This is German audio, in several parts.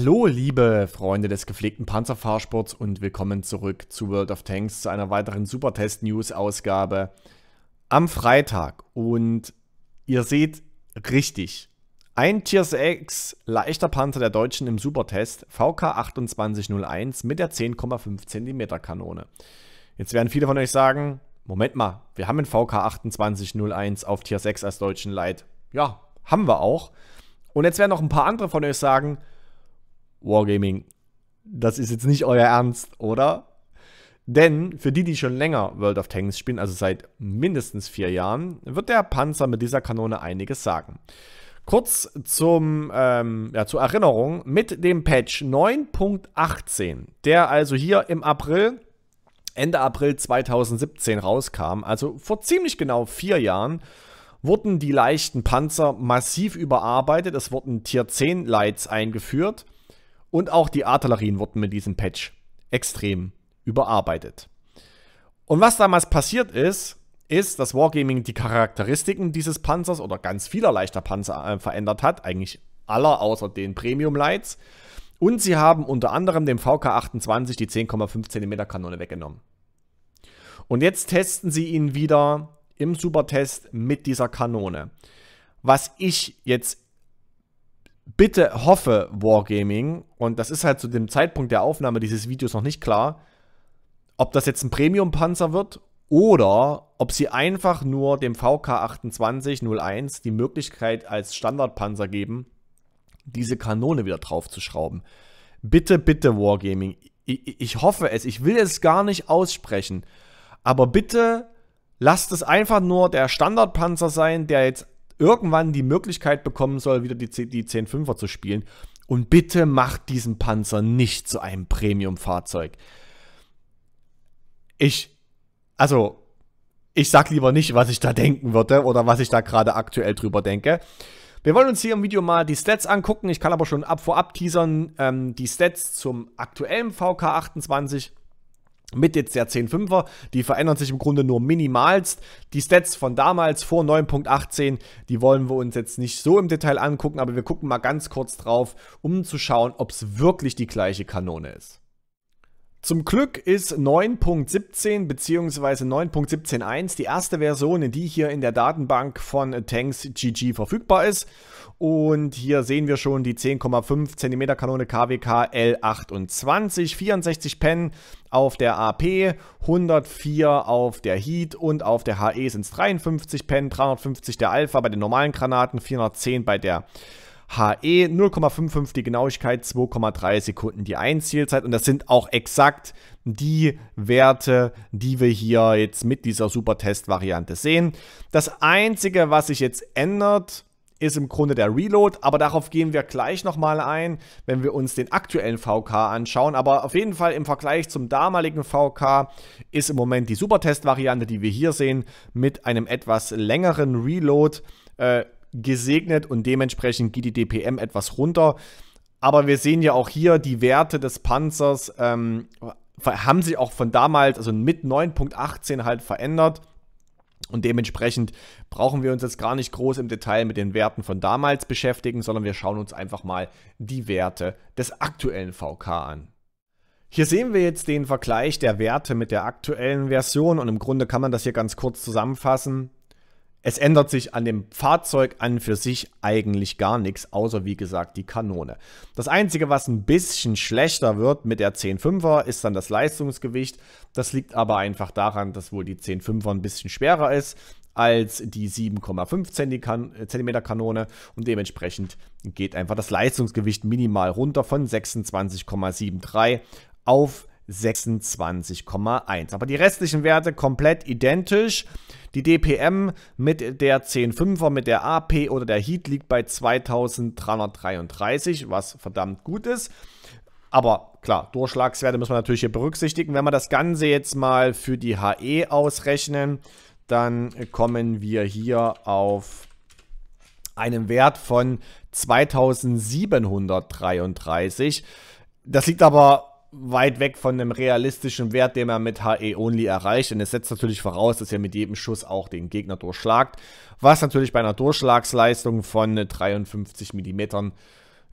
Hallo, liebe Freunde des gepflegten Panzerfahrsports und willkommen zurück zu World of Tanks zu einer weiteren Supertest-News-Ausgabe am Freitag. Und ihr seht richtig, ein Tier 6 leichter Panzer der Deutschen im Supertest VK2801 mit der 10,5 cm Kanone. Jetzt werden viele von euch sagen, Moment mal, wir haben einen VK2801 auf Tier 6 als deutschen Leit. Ja, haben wir auch. Und jetzt werden noch ein paar andere von euch sagen, Wargaming, das ist jetzt nicht euer Ernst, oder? Denn für die, die schon länger World of Tanks spielen, also seit mindestens vier Jahren, wird der Panzer mit dieser Kanone einiges sagen. Kurz zum, ähm, ja, zur Erinnerung, mit dem Patch 9.18, der also hier im April, Ende April 2017 rauskam, also vor ziemlich genau vier Jahren, wurden die leichten Panzer massiv überarbeitet. Es wurden Tier 10 Lights eingeführt und auch die Artillerien wurden mit diesem Patch extrem überarbeitet. Und was damals passiert ist, ist, dass Wargaming die Charakteristiken dieses Panzers oder ganz vieler leichter Panzer äh, verändert hat, eigentlich aller außer den Premium Lights. Und sie haben unter anderem dem VK28 die 10,5 cm Kanone weggenommen. Und jetzt testen sie ihn wieder im Supertest mit dieser Kanone. Was ich jetzt bitte hoffe Wargaming, und das ist halt zu dem Zeitpunkt der Aufnahme dieses Videos noch nicht klar, ob das jetzt ein Premium-Panzer wird oder ob sie einfach nur dem VK 2801 die Möglichkeit als Standardpanzer geben, diese Kanone wieder draufzuschrauben. Bitte, bitte Wargaming. Ich, ich hoffe es, ich will es gar nicht aussprechen. Aber bitte lasst es einfach nur der Standardpanzer sein, der jetzt irgendwann die Möglichkeit bekommen soll, wieder die, die 10 er zu spielen. Und bitte macht diesen Panzer nicht zu einem Premium-Fahrzeug. Ich, also, ich sag lieber nicht, was ich da denken würde oder was ich da gerade aktuell drüber denke. Wir wollen uns hier im Video mal die Stats angucken. Ich kann aber schon ab vorab teasern, ähm, die Stats zum aktuellen VK28 mit jetzt der 10.5er. Die verändern sich im Grunde nur minimalst. Die Stats von damals vor 9.18, die wollen wir uns jetzt nicht so im Detail angucken, aber wir gucken mal ganz kurz drauf, um zu schauen, ob es wirklich die gleiche Kanone ist. Zum Glück ist 9.17 bzw. 9.17.1 die erste Version, die hier in der Datenbank von Tanks GG verfügbar ist. Und hier sehen wir schon die 10,5 cm Kanone KWK L28, 64 Pen auf der AP, 104 auf der Heat und auf der HE sind es 53 Pen, 350 der Alpha bei den normalen Granaten, 410 bei der äh, HE 0,55 die Genauigkeit, 2,3 Sekunden die Einzielzeit. Und das sind auch exakt die Werte, die wir hier jetzt mit dieser Supertest-Variante sehen. Das Einzige, was sich jetzt ändert, ist im Grunde der Reload, aber darauf gehen wir gleich nochmal ein, wenn wir uns den aktuellen VK anschauen. Aber auf jeden Fall im Vergleich zum damaligen VK ist im Moment die Supertest-Variante, die wir hier sehen, mit einem etwas längeren Reload äh, gesegnet und dementsprechend geht die DPM etwas runter. Aber wir sehen ja auch hier, die Werte des Panzers ähm, haben sich auch von damals, also mit 9.18 halt verändert. Und dementsprechend brauchen wir uns jetzt gar nicht groß im Detail mit den Werten von damals beschäftigen, sondern wir schauen uns einfach mal die Werte des aktuellen VK an. Hier sehen wir jetzt den Vergleich der Werte mit der aktuellen Version und im Grunde kann man das hier ganz kurz zusammenfassen. Es ändert sich an dem Fahrzeug an für sich eigentlich gar nichts, außer wie gesagt die Kanone. Das einzige, was ein bisschen schlechter wird mit der 10.5er, ist dann das Leistungsgewicht. Das liegt aber einfach daran, dass wohl die 10.5er ein bisschen schwerer ist als die 7,5 cm äh, Kanone und dementsprechend geht einfach das Leistungsgewicht minimal runter von 26,73 auf 26,1. Aber die restlichen Werte komplett identisch. Die DPM mit der 10.5er, mit der AP oder der Heat liegt bei 2333, was verdammt gut ist. Aber klar, Durchschlagswerte müssen wir natürlich hier berücksichtigen. Wenn wir das Ganze jetzt mal für die HE ausrechnen, dann kommen wir hier auf einen Wert von 2733. Das liegt aber weit weg von dem realistischen Wert, den man mit HE Only erreicht. Und es setzt natürlich voraus, dass ihr mit jedem Schuss auch den Gegner durchschlagt. Was natürlich bei einer Durchschlagsleistung von 53 mm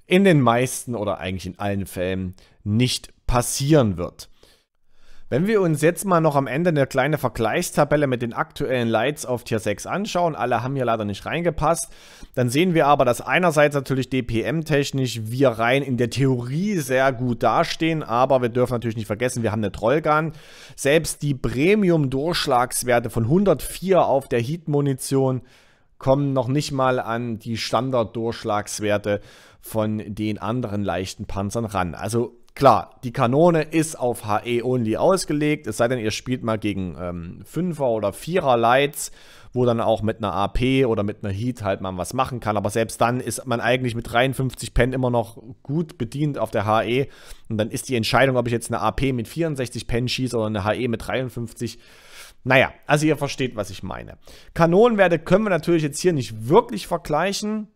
in den meisten oder eigentlich in allen Fällen nicht passieren wird. Wenn wir uns jetzt mal noch am Ende eine kleine Vergleichstabelle mit den aktuellen Lights auf Tier 6 anschauen, alle haben hier leider nicht reingepasst, dann sehen wir aber, dass einerseits natürlich DPM-technisch wir rein in der Theorie sehr gut dastehen, aber wir dürfen natürlich nicht vergessen, wir haben eine Trollgun. Selbst die Premium-Durchschlagswerte von 104 auf der Heat-Munition kommen noch nicht mal an die Standard-Durchschlagswerte von den anderen leichten Panzern ran. Also Klar, die Kanone ist auf HE-Only ausgelegt, es sei denn, ihr spielt mal gegen ähm, 5er oder 4er Lights, wo dann auch mit einer AP oder mit einer Heat halt man was machen kann. Aber selbst dann ist man eigentlich mit 53 Pen immer noch gut bedient auf der HE. Und dann ist die Entscheidung, ob ich jetzt eine AP mit 64 Pen schieße oder eine HE mit 53, naja, also ihr versteht, was ich meine. Kanonenwerte können wir natürlich jetzt hier nicht wirklich vergleichen.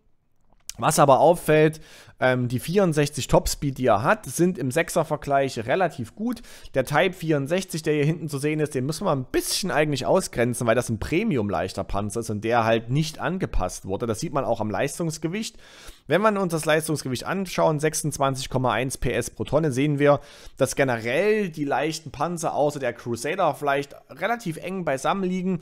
Was aber auffällt, ähm, die 64 Topspeed, die er hat, sind im 6er Vergleich relativ gut. Der Type 64, der hier hinten zu sehen ist, den müssen wir ein bisschen eigentlich ausgrenzen, weil das ein Premium leichter Panzer ist und der halt nicht angepasst wurde. Das sieht man auch am Leistungsgewicht. Wenn wir uns das Leistungsgewicht anschauen, 26,1 PS pro Tonne, sehen wir, dass generell die leichten Panzer, außer der Crusader, vielleicht relativ eng beisammen liegen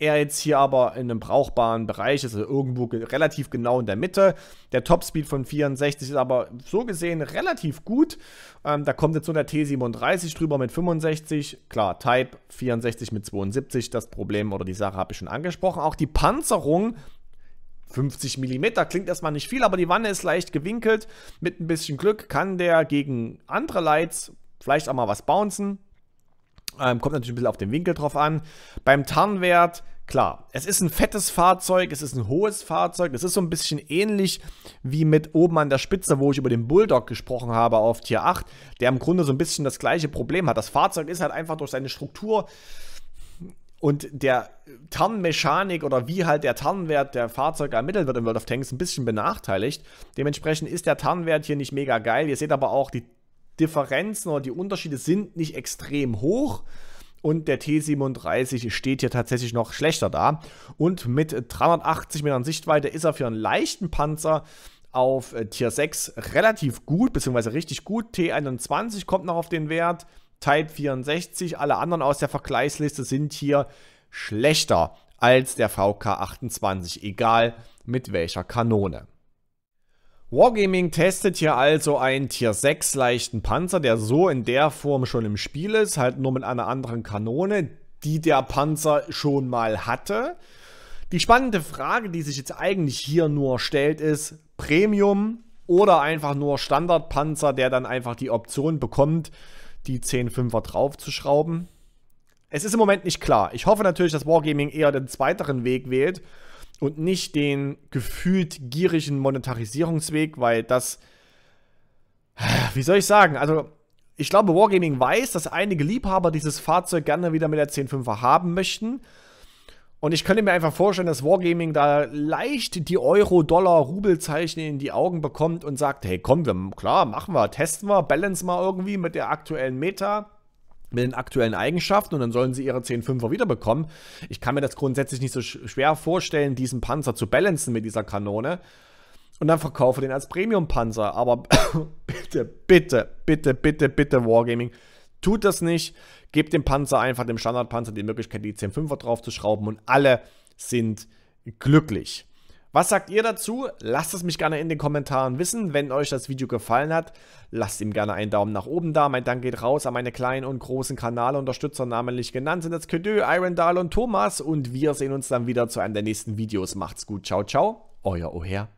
er jetzt hier aber in einem brauchbaren Bereich ist, also irgendwo relativ genau in der Mitte. Der Topspeed von 64 ist aber so gesehen relativ gut. Ähm, da kommt jetzt so der T37 drüber mit 65. Klar, Type 64 mit 72. Das Problem oder die Sache habe ich schon angesprochen. Auch die Panzerung 50 mm klingt erstmal nicht viel, aber die Wanne ist leicht gewinkelt. Mit ein bisschen Glück kann der gegen andere Lights vielleicht auch mal was bouncen. Ähm, kommt natürlich ein bisschen auf den Winkel drauf an. Beim Tarnwert Klar, es ist ein fettes Fahrzeug, es ist ein hohes Fahrzeug, es ist so ein bisschen ähnlich wie mit oben an der Spitze, wo ich über den Bulldog gesprochen habe auf Tier 8, der im Grunde so ein bisschen das gleiche Problem hat. Das Fahrzeug ist halt einfach durch seine Struktur und der Tarnmechanik oder wie halt der Tarnwert der Fahrzeuge ermittelt wird in World of Tanks ein bisschen benachteiligt. Dementsprechend ist der Tarnwert hier nicht mega geil. Ihr seht aber auch, die Differenzen oder die Unterschiede sind nicht extrem hoch und der T37 steht hier tatsächlich noch schlechter da. Und mit 380 Metern Sichtweite ist er für einen leichten Panzer auf äh, Tier 6 relativ gut, beziehungsweise richtig gut. T21 kommt noch auf den Wert, Type 64, alle anderen aus der Vergleichsliste sind hier schlechter als der VK28, egal mit welcher Kanone. Wargaming testet hier also einen Tier 6 leichten Panzer, der so in der Form schon im Spiel ist, halt nur mit einer anderen Kanone, die der Panzer schon mal hatte. Die spannende Frage, die sich jetzt eigentlich hier nur stellt, ist Premium oder einfach nur Standardpanzer, der dann einfach die Option bekommt, die 10.5er draufzuschrauben. Es ist im Moment nicht klar. Ich hoffe natürlich, dass Wargaming eher den zweiteren Weg wählt und nicht den gefühlt gierigen Monetarisierungsweg, weil das, wie soll ich sagen, also ich glaube, Wargaming weiß, dass einige Liebhaber dieses Fahrzeug gerne wieder mit der 10.5er haben möchten. Und ich könnte mir einfach vorstellen, dass Wargaming da leicht die euro dollar rubelzeichen in die Augen bekommt und sagt, hey komm, wir, klar, machen wir, testen wir, balance mal irgendwie mit der aktuellen Meta mit den aktuellen Eigenschaften und dann sollen sie ihre 10-5er wiederbekommen. Ich kann mir das grundsätzlich nicht so schwer vorstellen, diesen Panzer zu balancen mit dieser Kanone. Und dann verkaufe den als Premium-Panzer. Aber bitte, bitte, bitte, bitte, bitte, Wargaming, tut das nicht. Gebt dem Panzer einfach, dem Standardpanzer, die Möglichkeit, die 10-5er draufzuschrauben und alle sind glücklich. Was sagt ihr dazu? Lasst es mich gerne in den Kommentaren wissen. Wenn euch das Video gefallen hat, lasst ihm gerne einen Daumen nach oben da. Mein Dank geht raus an meine kleinen und großen Kanalunterstützer, namentlich genannt sind jetzt Kedö, Dahl und Thomas. Und wir sehen uns dann wieder zu einem der nächsten Videos. Macht's gut, ciao, ciao, euer Oher.